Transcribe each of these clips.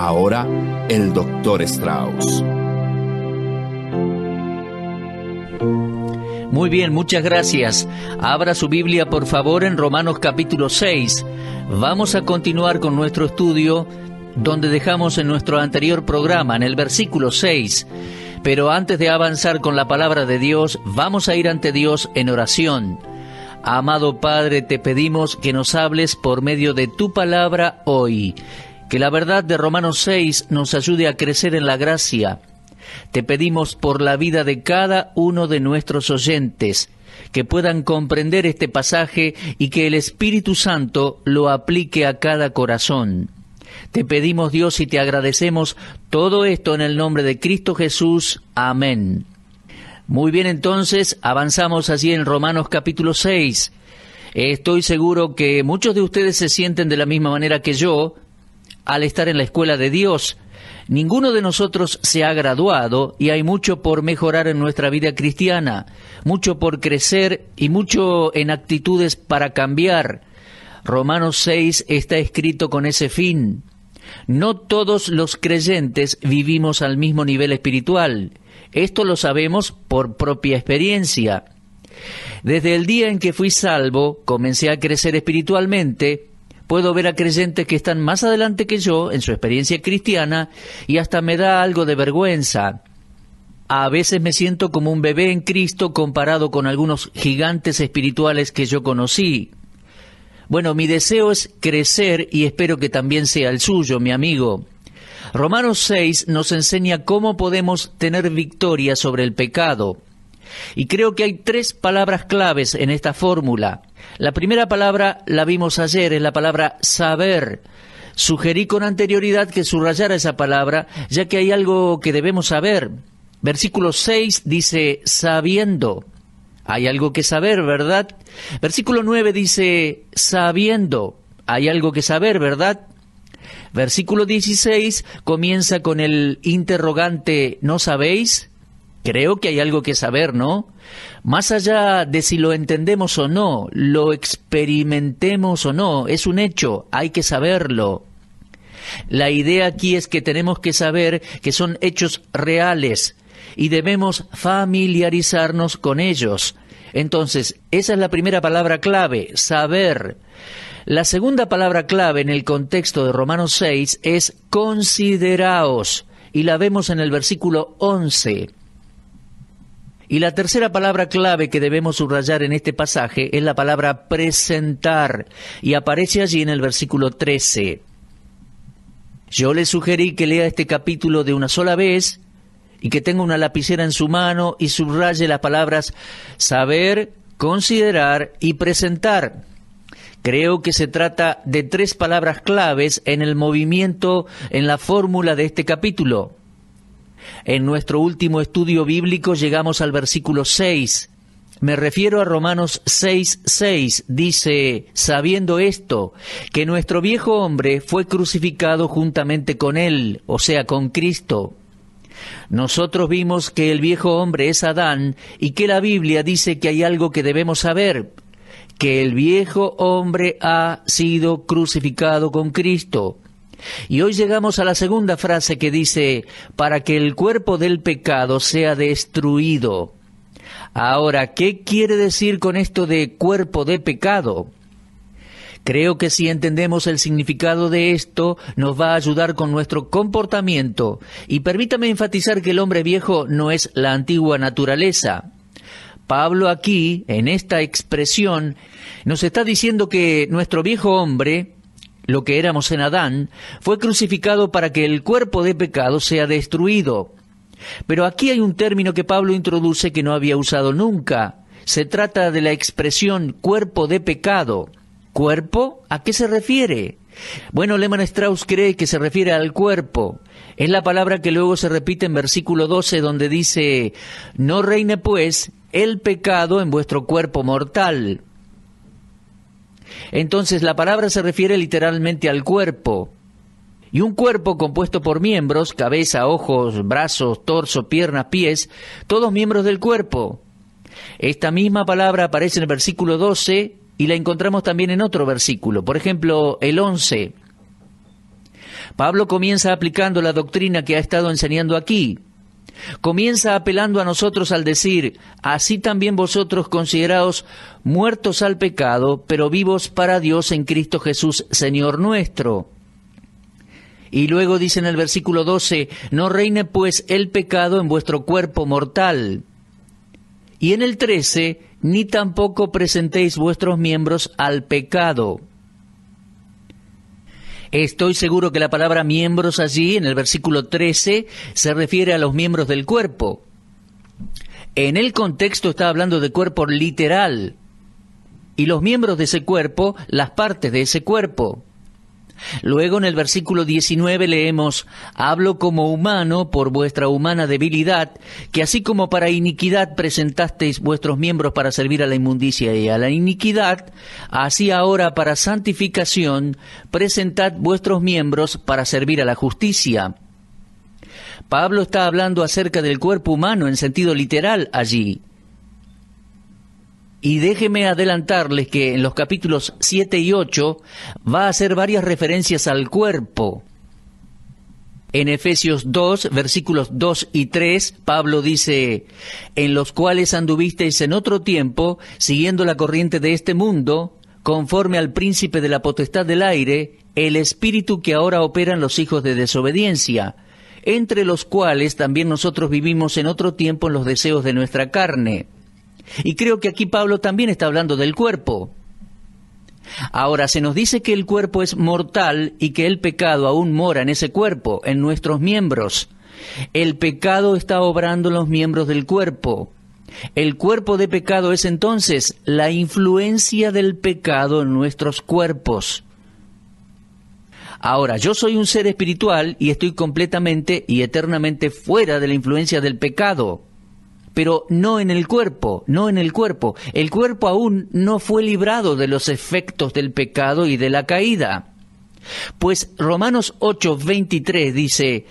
ahora el doctor Strauss. Muy bien, muchas gracias. Abra su Biblia por favor en Romanos capítulo 6. Vamos a continuar con nuestro estudio donde dejamos en nuestro anterior programa, en el versículo 6. Pero antes de avanzar con la palabra de Dios, vamos a ir ante Dios en oración. Amado Padre, te pedimos que nos hables por medio de tu palabra hoy. Que la verdad de Romanos 6 nos ayude a crecer en la gracia. Te pedimos por la vida de cada uno de nuestros oyentes, que puedan comprender este pasaje y que el Espíritu Santo lo aplique a cada corazón. Te pedimos Dios y te agradecemos todo esto en el nombre de Cristo Jesús. Amén. Muy bien entonces, avanzamos allí en Romanos capítulo 6. Estoy seguro que muchos de ustedes se sienten de la misma manera que yo, al estar en la escuela de Dios. Ninguno de nosotros se ha graduado y hay mucho por mejorar en nuestra vida cristiana, mucho por crecer y mucho en actitudes para cambiar. Romanos 6 está escrito con ese fin. No todos los creyentes vivimos al mismo nivel espiritual. Esto lo sabemos por propia experiencia. Desde el día en que fui salvo, comencé a crecer espiritualmente Puedo ver a creyentes que están más adelante que yo en su experiencia cristiana y hasta me da algo de vergüenza. A veces me siento como un bebé en Cristo comparado con algunos gigantes espirituales que yo conocí. Bueno, mi deseo es crecer y espero que también sea el suyo, mi amigo. Romanos 6 nos enseña cómo podemos tener victoria sobre el pecado. Y creo que hay tres palabras claves en esta fórmula. La primera palabra la vimos ayer, es la palabra saber. Sugerí con anterioridad que subrayara esa palabra, ya que hay algo que debemos saber. Versículo 6 dice, sabiendo. Hay algo que saber, ¿verdad? Versículo 9 dice, sabiendo. Hay algo que saber, ¿verdad? Versículo 16 comienza con el interrogante, ¿no sabéis? Creo que hay algo que saber, ¿no? Más allá de si lo entendemos o no, lo experimentemos o no, es un hecho, hay que saberlo. La idea aquí es que tenemos que saber que son hechos reales y debemos familiarizarnos con ellos. Entonces, esa es la primera palabra clave, saber. La segunda palabra clave en el contexto de Romanos 6 es consideraos, y la vemos en el versículo 11. Y la tercera palabra clave que debemos subrayar en este pasaje es la palabra presentar, y aparece allí en el versículo 13. Yo le sugerí que lea este capítulo de una sola vez y que tenga una lapicera en su mano y subraye las palabras saber, considerar y presentar. Creo que se trata de tres palabras claves en el movimiento, en la fórmula de este capítulo. En nuestro último estudio bíblico llegamos al versículo 6. Me refiero a Romanos 6, 6. Dice, sabiendo esto, que nuestro viejo hombre fue crucificado juntamente con él, o sea, con Cristo. Nosotros vimos que el viejo hombre es Adán y que la Biblia dice que hay algo que debemos saber, que el viejo hombre ha sido crucificado con Cristo. Y hoy llegamos a la segunda frase que dice, para que el cuerpo del pecado sea destruido. Ahora, ¿qué quiere decir con esto de cuerpo de pecado? Creo que si entendemos el significado de esto, nos va a ayudar con nuestro comportamiento. Y permítame enfatizar que el hombre viejo no es la antigua naturaleza. Pablo aquí, en esta expresión, nos está diciendo que nuestro viejo hombre lo que éramos en Adán, fue crucificado para que el cuerpo de pecado sea destruido. Pero aquí hay un término que Pablo introduce que no había usado nunca. Se trata de la expresión cuerpo de pecado. ¿Cuerpo? ¿A qué se refiere? Bueno, Lehmann Strauss cree que se refiere al cuerpo. Es la palabra que luego se repite en versículo 12 donde dice, no reine pues el pecado en vuestro cuerpo mortal. Entonces la palabra se refiere literalmente al cuerpo. Y un cuerpo compuesto por miembros, cabeza, ojos, brazos, torso, piernas, pies, todos miembros del cuerpo. Esta misma palabra aparece en el versículo 12 y la encontramos también en otro versículo, por ejemplo el 11. Pablo comienza aplicando la doctrina que ha estado enseñando aquí, Comienza apelando a nosotros al decir, así también vosotros consideraos muertos al pecado, pero vivos para Dios en Cristo Jesús, Señor nuestro. Y luego dice en el versículo 12, no reine pues el pecado en vuestro cuerpo mortal. Y en el 13, ni tampoco presentéis vuestros miembros al pecado Estoy seguro que la palabra miembros allí, en el versículo 13, se refiere a los miembros del cuerpo. En el contexto está hablando de cuerpo literal. Y los miembros de ese cuerpo, las partes de ese cuerpo. Luego en el versículo 19 leemos, hablo como humano por vuestra humana debilidad, que así como para iniquidad presentasteis vuestros miembros para servir a la inmundicia y a la iniquidad, así ahora para santificación presentad vuestros miembros para servir a la justicia. Pablo está hablando acerca del cuerpo humano en sentido literal allí. Y déjeme adelantarles que en los capítulos 7 y 8 va a hacer varias referencias al cuerpo. En Efesios 2, versículos 2 y 3, Pablo dice, en los cuales anduvisteis en otro tiempo, siguiendo la corriente de este mundo, conforme al príncipe de la potestad del aire, el espíritu que ahora operan los hijos de desobediencia, entre los cuales también nosotros vivimos en otro tiempo en los deseos de nuestra carne y creo que aquí Pablo también está hablando del cuerpo. Ahora, se nos dice que el cuerpo es mortal y que el pecado aún mora en ese cuerpo, en nuestros miembros. El pecado está obrando en los miembros del cuerpo. El cuerpo de pecado es entonces la influencia del pecado en nuestros cuerpos. Ahora, yo soy un ser espiritual y estoy completamente y eternamente fuera de la influencia del pecado pero no en el cuerpo, no en el cuerpo. El cuerpo aún no fue librado de los efectos del pecado y de la caída. Pues Romanos 23 dice,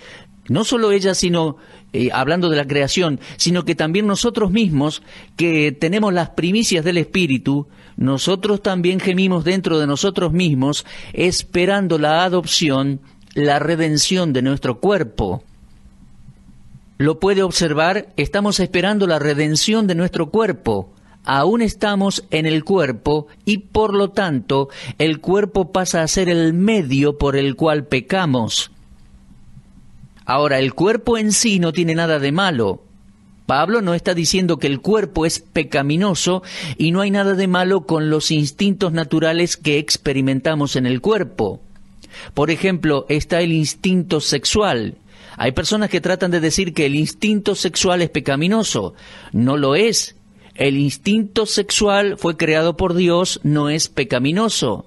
no solo ella, sino eh, hablando de la creación, sino que también nosotros mismos, que tenemos las primicias del Espíritu, nosotros también gemimos dentro de nosotros mismos, esperando la adopción, la redención de nuestro cuerpo lo puede observar, estamos esperando la redención de nuestro cuerpo. Aún estamos en el cuerpo y por lo tanto el cuerpo pasa a ser el medio por el cual pecamos. Ahora, el cuerpo en sí no tiene nada de malo. Pablo no está diciendo que el cuerpo es pecaminoso y no hay nada de malo con los instintos naturales que experimentamos en el cuerpo. Por ejemplo, está el instinto sexual, hay personas que tratan de decir que el instinto sexual es pecaminoso. No lo es. El instinto sexual fue creado por Dios, no es pecaminoso.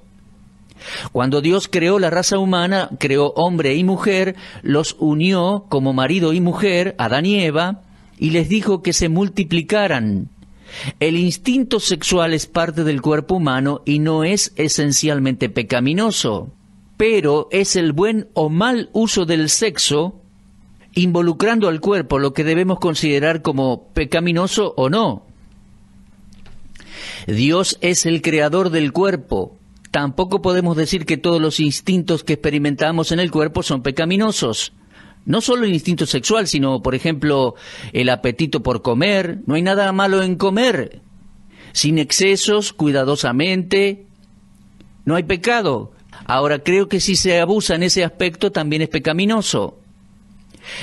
Cuando Dios creó la raza humana, creó hombre y mujer, los unió como marido y mujer, Adán y Eva, y les dijo que se multiplicaran. El instinto sexual es parte del cuerpo humano y no es esencialmente pecaminoso, pero es el buen o mal uso del sexo involucrando al cuerpo, lo que debemos considerar como pecaminoso o no. Dios es el creador del cuerpo. Tampoco podemos decir que todos los instintos que experimentamos en el cuerpo son pecaminosos. No solo el instinto sexual, sino, por ejemplo, el apetito por comer. No hay nada malo en comer. Sin excesos, cuidadosamente. No hay pecado. Ahora creo que si se abusa en ese aspecto también es pecaminoso.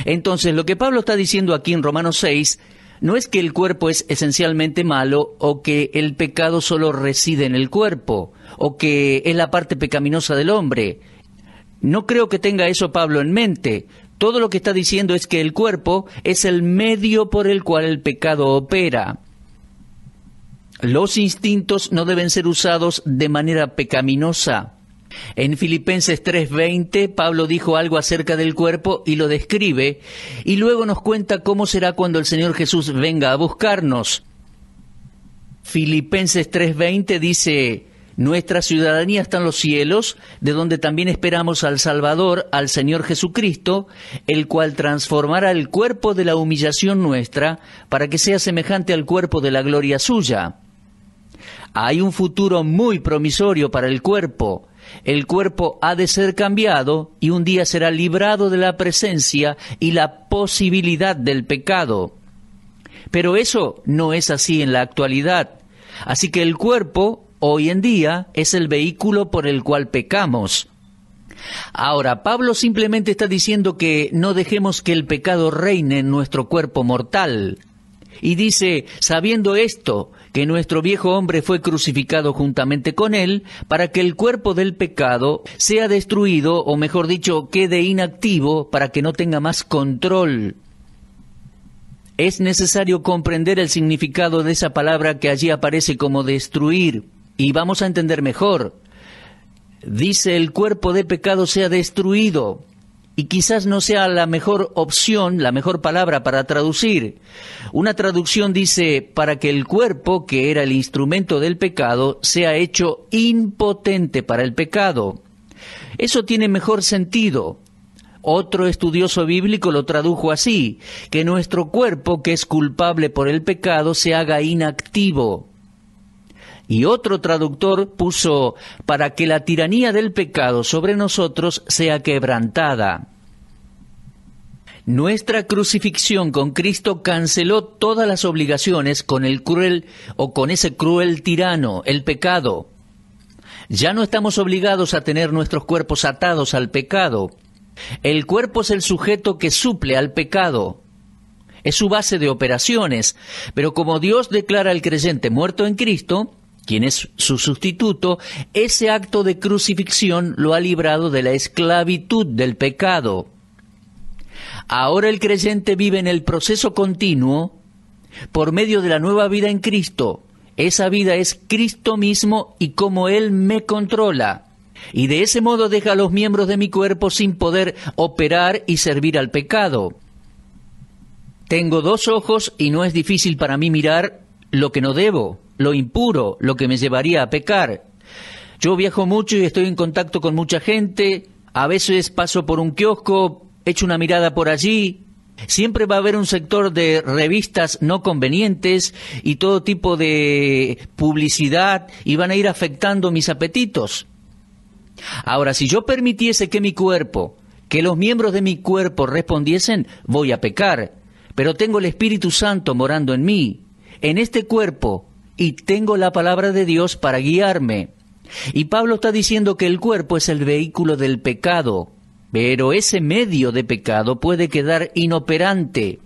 Entonces, lo que Pablo está diciendo aquí en Romanos 6 no es que el cuerpo es esencialmente malo o que el pecado solo reside en el cuerpo o que es la parte pecaminosa del hombre. No creo que tenga eso Pablo en mente. Todo lo que está diciendo es que el cuerpo es el medio por el cual el pecado opera. Los instintos no deben ser usados de manera pecaminosa. En Filipenses 3:20, Pablo dijo algo acerca del cuerpo y lo describe, y luego nos cuenta cómo será cuando el Señor Jesús venga a buscarnos. Filipenses 3:20 dice, nuestra ciudadanía está en los cielos, de donde también esperamos al Salvador, al Señor Jesucristo, el cual transformará el cuerpo de la humillación nuestra para que sea semejante al cuerpo de la gloria suya. Hay un futuro muy promisorio para el cuerpo, el cuerpo ha de ser cambiado y un día será librado de la presencia y la posibilidad del pecado. Pero eso no es así en la actualidad. Así que el cuerpo, hoy en día, es el vehículo por el cual pecamos. Ahora, Pablo simplemente está diciendo que no dejemos que el pecado reine en nuestro cuerpo mortal. Y dice, sabiendo esto, que nuestro viejo hombre fue crucificado juntamente con él, para que el cuerpo del pecado sea destruido, o mejor dicho, quede inactivo, para que no tenga más control. Es necesario comprender el significado de esa palabra que allí aparece como destruir, y vamos a entender mejor. Dice el cuerpo de pecado sea destruido, y quizás no sea la mejor opción, la mejor palabra para traducir. Una traducción dice, para que el cuerpo, que era el instrumento del pecado, sea hecho impotente para el pecado. Eso tiene mejor sentido. Otro estudioso bíblico lo tradujo así, que nuestro cuerpo, que es culpable por el pecado, se haga inactivo. Y otro traductor puso para que la tiranía del pecado sobre nosotros sea quebrantada. Nuestra crucifixión con Cristo canceló todas las obligaciones con el cruel o con ese cruel tirano, el pecado. Ya no estamos obligados a tener nuestros cuerpos atados al pecado. El cuerpo es el sujeto que suple al pecado. Es su base de operaciones. Pero como Dios declara al creyente muerto en Cristo, quien es su sustituto, ese acto de crucifixión lo ha librado de la esclavitud del pecado. Ahora el creyente vive en el proceso continuo por medio de la nueva vida en Cristo. Esa vida es Cristo mismo y como Él me controla. Y de ese modo deja a los miembros de mi cuerpo sin poder operar y servir al pecado. Tengo dos ojos y no es difícil para mí mirar lo que no debo, lo impuro, lo que me llevaría a pecar. Yo viajo mucho y estoy en contacto con mucha gente, a veces paso por un kiosco, echo una mirada por allí, Siempre va a haber un sector de revistas no convenientes y todo tipo de publicidad y van a ir afectando mis apetitos. Ahora, si yo permitiese que mi cuerpo, que los miembros de mi cuerpo respondiesen, voy a pecar, pero tengo el Espíritu Santo morando en mí en este cuerpo y tengo la palabra de Dios para guiarme. Y Pablo está diciendo que el cuerpo es el vehículo del pecado, pero ese medio de pecado puede quedar inoperante.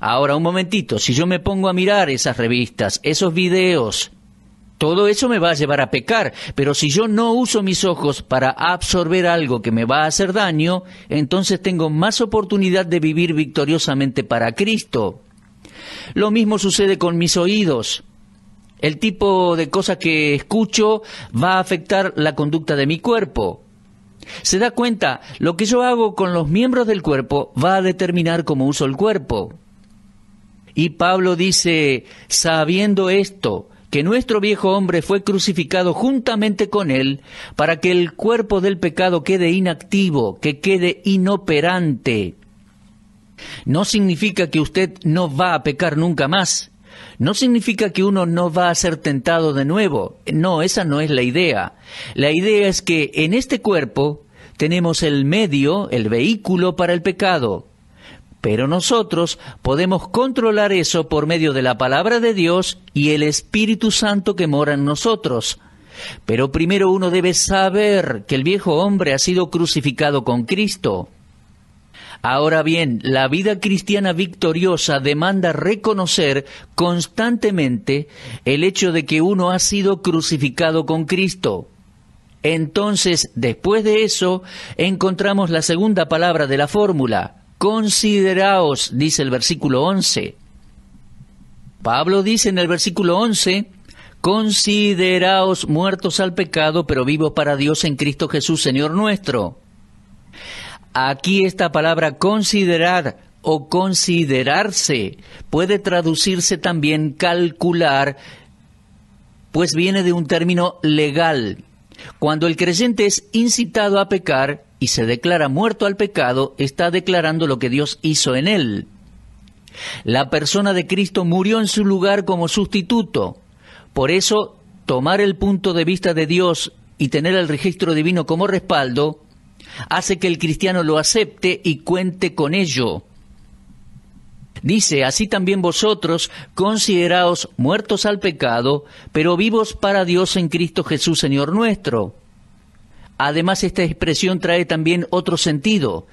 Ahora, un momentito, si yo me pongo a mirar esas revistas, esos videos, todo eso me va a llevar a pecar, pero si yo no uso mis ojos para absorber algo que me va a hacer daño, entonces tengo más oportunidad de vivir victoriosamente para Cristo. Lo mismo sucede con mis oídos. El tipo de cosas que escucho va a afectar la conducta de mi cuerpo. Se da cuenta, lo que yo hago con los miembros del cuerpo va a determinar cómo uso el cuerpo. Y Pablo dice, sabiendo esto, que nuestro viejo hombre fue crucificado juntamente con él, para que el cuerpo del pecado quede inactivo, que quede inoperante no significa que usted no va a pecar nunca más. No significa que uno no va a ser tentado de nuevo. No, esa no es la idea. La idea es que en este cuerpo tenemos el medio, el vehículo para el pecado. Pero nosotros podemos controlar eso por medio de la palabra de Dios y el Espíritu Santo que mora en nosotros. Pero primero uno debe saber que el viejo hombre ha sido crucificado con Cristo. Ahora bien, la vida cristiana victoriosa demanda reconocer constantemente el hecho de que uno ha sido crucificado con Cristo. Entonces, después de eso, encontramos la segunda palabra de la fórmula. Consideraos, dice el versículo 11. Pablo dice en el versículo 11, Consideraos muertos al pecado, pero vivos para Dios en Cristo Jesús, Señor nuestro. Aquí esta palabra considerar o considerarse puede traducirse también calcular, pues viene de un término legal. Cuando el creyente es incitado a pecar y se declara muerto al pecado, está declarando lo que Dios hizo en él. La persona de Cristo murió en su lugar como sustituto. Por eso, tomar el punto de vista de Dios y tener el registro divino como respaldo hace que el cristiano lo acepte y cuente con ello. Dice, así también vosotros consideraos muertos al pecado, pero vivos para Dios en Cristo Jesús, Señor nuestro. Además, esta expresión trae también otro sentido.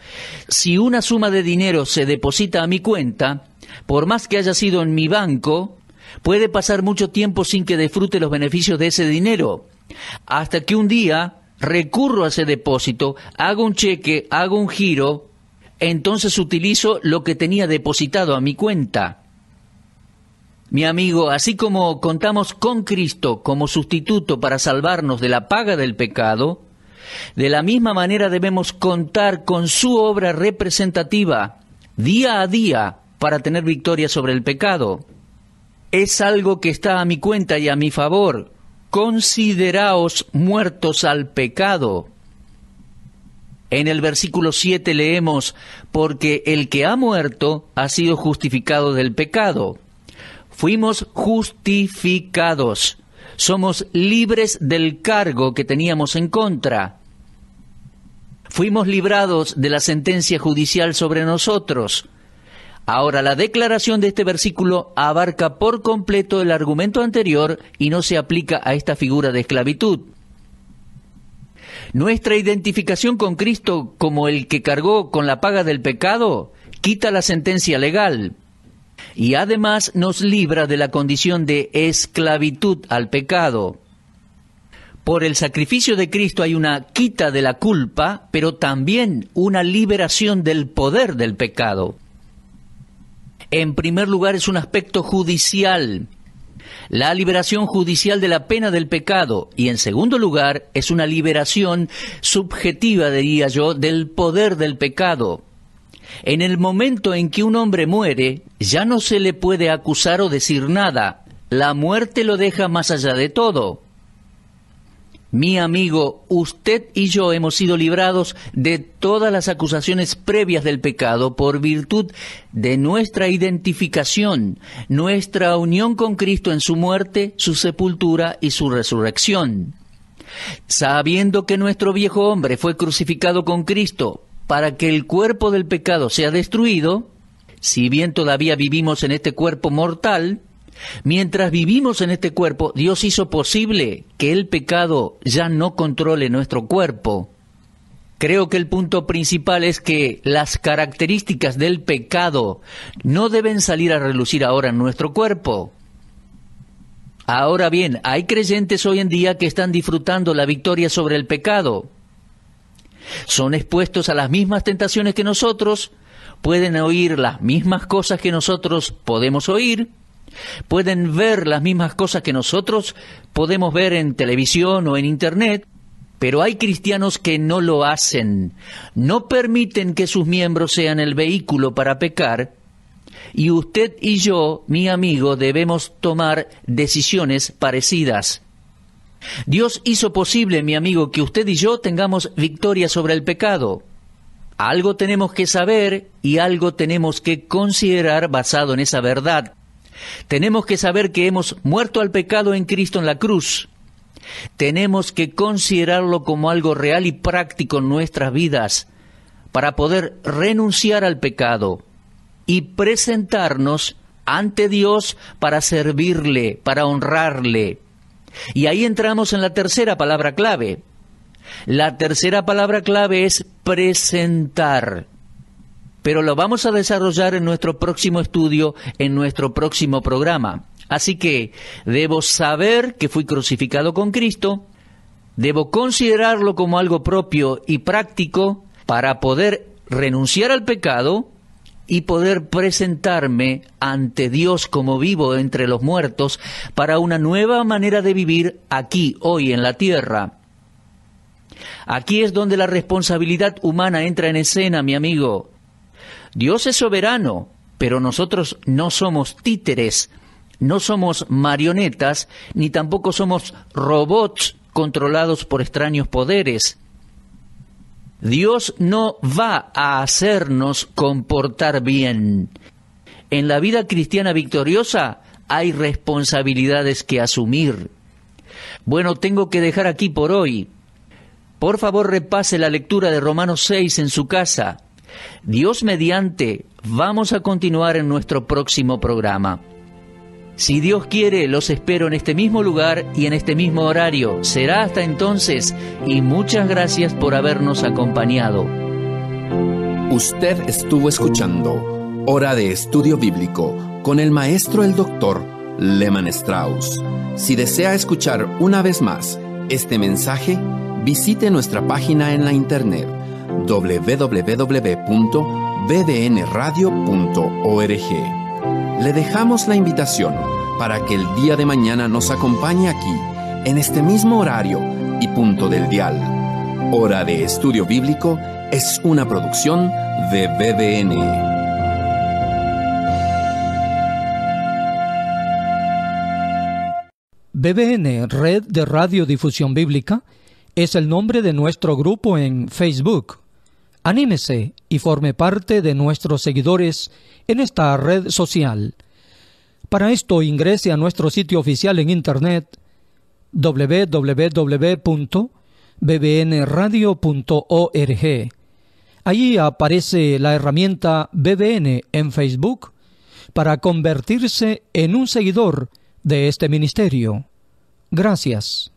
Si una suma de dinero se deposita a mi cuenta, por más que haya sido en mi banco, puede pasar mucho tiempo sin que disfrute los beneficios de ese dinero, hasta que un día recurro a ese depósito, hago un cheque, hago un giro, entonces utilizo lo que tenía depositado a mi cuenta. Mi amigo, así como contamos con Cristo como sustituto para salvarnos de la paga del pecado, de la misma manera debemos contar con su obra representativa día a día para tener victoria sobre el pecado. Es algo que está a mi cuenta y a mi favor, consideraos muertos al pecado. En el versículo 7 leemos, porque el que ha muerto ha sido justificado del pecado. Fuimos justificados. Somos libres del cargo que teníamos en contra. Fuimos librados de la sentencia judicial sobre nosotros. Ahora, la declaración de este versículo abarca por completo el argumento anterior y no se aplica a esta figura de esclavitud. Nuestra identificación con Cristo como el que cargó con la paga del pecado quita la sentencia legal y además nos libra de la condición de esclavitud al pecado. Por el sacrificio de Cristo hay una quita de la culpa, pero también una liberación del poder del pecado. En primer lugar, es un aspecto judicial, la liberación judicial de la pena del pecado y, en segundo lugar, es una liberación subjetiva, diría yo, del poder del pecado. En el momento en que un hombre muere, ya no se le puede acusar o decir nada. La muerte lo deja más allá de todo. Mi amigo, usted y yo hemos sido librados de todas las acusaciones previas del pecado por virtud de nuestra identificación, nuestra unión con Cristo en su muerte, su sepultura y su resurrección. Sabiendo que nuestro viejo hombre fue crucificado con Cristo para que el cuerpo del pecado sea destruido, si bien todavía vivimos en este cuerpo mortal, Mientras vivimos en este cuerpo, Dios hizo posible que el pecado ya no controle nuestro cuerpo. Creo que el punto principal es que las características del pecado no deben salir a relucir ahora en nuestro cuerpo. Ahora bien, hay creyentes hoy en día que están disfrutando la victoria sobre el pecado. Son expuestos a las mismas tentaciones que nosotros, pueden oír las mismas cosas que nosotros podemos oír, pueden ver las mismas cosas que nosotros podemos ver en televisión o en Internet, pero hay cristianos que no lo hacen, no permiten que sus miembros sean el vehículo para pecar, y usted y yo, mi amigo, debemos tomar decisiones parecidas. Dios hizo posible, mi amigo, que usted y yo tengamos victoria sobre el pecado. Algo tenemos que saber y algo tenemos que considerar basado en esa verdad. Tenemos que saber que hemos muerto al pecado en Cristo en la cruz. Tenemos que considerarlo como algo real y práctico en nuestras vidas para poder renunciar al pecado y presentarnos ante Dios para servirle, para honrarle. Y ahí entramos en la tercera palabra clave. La tercera palabra clave es presentar pero lo vamos a desarrollar en nuestro próximo estudio, en nuestro próximo programa. Así que debo saber que fui crucificado con Cristo, debo considerarlo como algo propio y práctico para poder renunciar al pecado y poder presentarme ante Dios como vivo entre los muertos para una nueva manera de vivir aquí, hoy, en la tierra. Aquí es donde la responsabilidad humana entra en escena, mi amigo. Dios es soberano, pero nosotros no somos títeres, no somos marionetas, ni tampoco somos robots controlados por extraños poderes. Dios no va a hacernos comportar bien. En la vida cristiana victoriosa hay responsabilidades que asumir. Bueno, tengo que dejar aquí por hoy. Por favor repase la lectura de Romanos 6 en su casa. Dios mediante, vamos a continuar en nuestro próximo programa. Si Dios quiere, los espero en este mismo lugar y en este mismo horario. Será hasta entonces y muchas gracias por habernos acompañado. Usted estuvo escuchando Hora de Estudio Bíblico con el maestro el doctor Lehman Strauss. Si desea escuchar una vez más este mensaje, visite nuestra página en la internet www.bbnradio.org Le dejamos la invitación para que el día de mañana nos acompañe aquí, en este mismo horario y punto del dial. Hora de Estudio Bíblico es una producción de BBN. BBN, Red de Radiodifusión Bíblica, es el nombre de nuestro grupo en Facebook. Anímese y forme parte de nuestros seguidores en esta red social. Para esto ingrese a nuestro sitio oficial en internet www.bbnradio.org. Allí aparece la herramienta BBN en Facebook para convertirse en un seguidor de este ministerio. Gracias.